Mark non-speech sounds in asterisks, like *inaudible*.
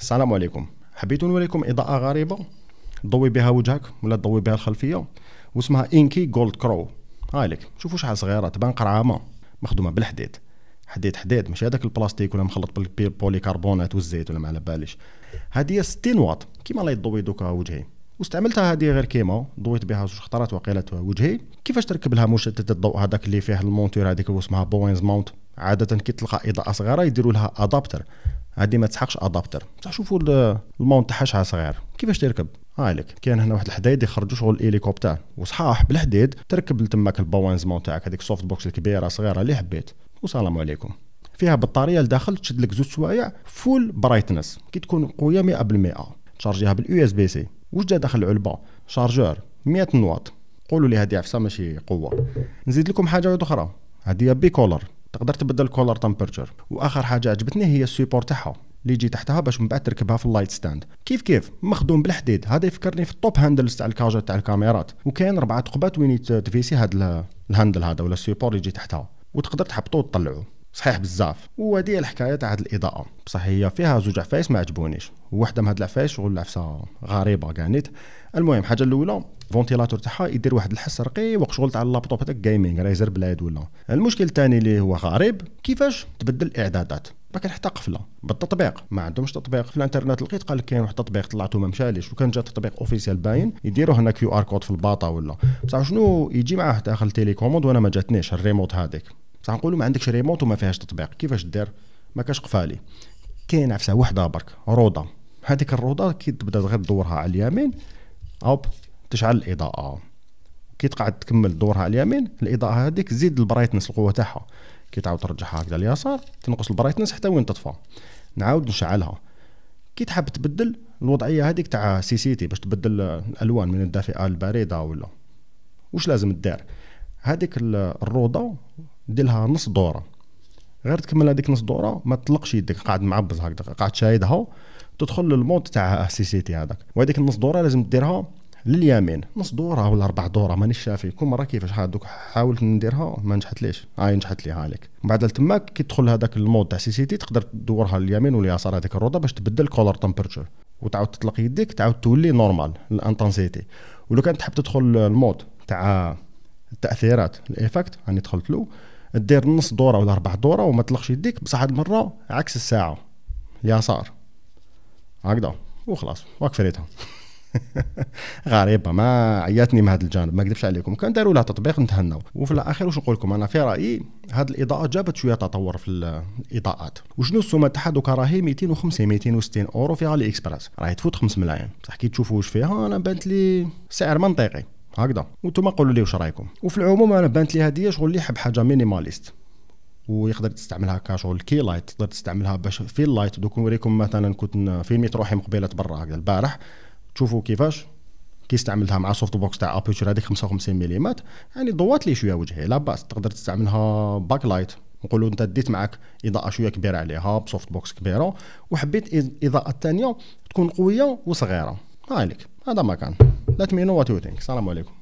السلام عليكم حبيت نوريكم اضاءه غريبه ضوي بها وجهك ولا ضوي بها الخلفيه واسمها انكي جولد كرو هايلك شوفوا شحال صغيره تبان قرعامه مخدومه بالحديد حديد حديد ماشي هذاك البلاستيك ولا مخلط بالبولي كربونات والزيت ولا ما على باليش هذه 60 واط كيما لا يضوي دوكا وجهي واستعملتها هذه غير كيما ضويت بها زوج خطرات وقيلت وجهي كيفاش تركب لها مشتت الضوء هذاك اللي فيه المونتور هذيك اللي اسمها بوينز ماونت عاده كي تلقى اضاءه صغيره يديروا لها ادابتر هادي ما تسحقش ادابتر بصح شوفوا المون تاعها شحال صغير كيفاش تركب هالك كاين هنا واحد الحدايد يخرجوا شغل الهليكوبتر وصحاح بالحديد تركب البوانز مون تاعك هذيك السوفت بوكس الكبيره صغيره اللي حبيت والسلام عليكم فيها بطاريه لداخل تشد لك زوج سوايع فول برايتنس كي تكون قويه 100% تشارجيها بالاو اس بي سي واش جا داخل العلبه شارجور 100 نواط قولوا لي هذه عفسه ماشي قوه نزيد لكم حاجه اخرى هذه بيكولر تقدر تبدل كولر تمبرتشر واخر حاجه عجبتني هي السيبور تاعها اللي يجي تحتها باش من بعد تركبها في اللايت ستاند كيف كيف مخدوم بالحديد هذا يفكرني في التوب هاندلز تاع الكاجا تاع الكاميرات وكاين ربعه ثقبات وين تفيسي هذا الهاندل هذا ولا السيبور اللي يجي تحتها وتقدر تحبطو وتطلعه صحيح بزاف وهذه الحكايه تاع هذه الاضاءه بصح هي فيها زوج عفايس ما عجبونيش وحده من هذه العفايس شغل العفسه غريبه كانت المهم حاجه الاولى فونتيلاتور تاعها يدير واحد الحس رقي وقت شغل تاع اللابتوب هذاك جيمنج راه بلايد ولا المشكل الثاني اللي هو غريب كيفاش تبدل الاعدادات ما كان حتى قفله بالتطبيق ما عندهمش تطبيق في الانترنت لقيت قال كاين واحد التطبيق طلعته ما مشاليش وكان جا تطبيق اوفيسيال باين يديروا هنا كيو ار كود في الباطا ولا بصح شنو يجي معاه داخل تيليكوموند وانا ما جاتنيش الريموت هذيك بصح نقولوا ما عندكش ريموت وما فيهاش تطبيق كيفاش دير ما كاش قفالي كاين عفسه وحده برك روضه هذيك الروضه كي تبدا غير تدورها على اليمين هوب تشعل الاضاءه كي تقعد تكمل دورها على اليمين الاضاءه هذيك تزيد البرايتنس القوه تاعها كي تعاود ترجعها هكذا اليسار تنقص البرايتنس حتى وين تطفى نعاود نشعلها كي تحب تبدل الوضعيه هذيك تاع سي سي تي باش تبدل الالوان من الدافئه للبارده ولا واش لازم دير هذيك الروضه ديرلها نص دوره غير تكمل هذيك نص دوره ما تطلقش يدك قاعد معبز هكذا قاعد شايدها تدخل للمود تاع سي سي تي هذاك وهذيك النص دوره لازم ديرها لليمين نص دوره ولا اربع دوره مانيش شافي كل مره كيفاش هادوك حاولت نديرها ما نجحتليش هاي نجحت لي عليك من بعد تماك كي تدخل هذاك المود تاع سي سي تي تقدر تدورها لليمين واليسار هذيك الروضه باش تبدل كولر تمبرتشر وتعاود تطلق يديك تعاود تولي نورمال الانتنسيتي ولو كان تحب تدخل المود تاع التاثيرات الايفكت راني دخلت له دير نص دوره ولا ربع دوره وما تلقش يديك بصح هاد المره عكس الساعه اليسار هكذا وخلاص واك فريتها *laughs* غريبه ما عيتني من هذا الجانب ما نكذبش عليكم كان داروا لها تطبيق نتهناو وفي الاخير واش نقول لكم انا في رايي هذه الاضاءه جابت شويه تطور في الاضاءات وشنو السومه تاعها دوكا راهي 250 260 اورو في علي اكسبريس راهي تفوت 5 ملايين بصح كي تشوفوا واش فيها انا بانت لي سعر منطقي هكذا وانتم قولوا لي واش رايكم وفي العموم انا بانت لي هذه شغل اللي يحب حاجه مينيماليست ويقدر تستعملها كشغل كي لايت تقدر تستعملها باش في اللايت دوك نوريكم مثلا كنت ميت روحي مقبله برا هكذا البارح تشوفوا كيفاش كي استعملتها مع سوفت بوكس تاع ابيتشر هذيك 55 ملم يعني ضوات لي شويه وجهي لا باس تقدر تستعملها باك لايت نقولوا انت ديت معك اضاءه شويه كبيره عليها بسوفت بوكس كبيره وحبيت الاضاءه الثانيه تكون قويه وصغيره هايلك هذا ما كان ليت مي نو ثينك السلام عليكم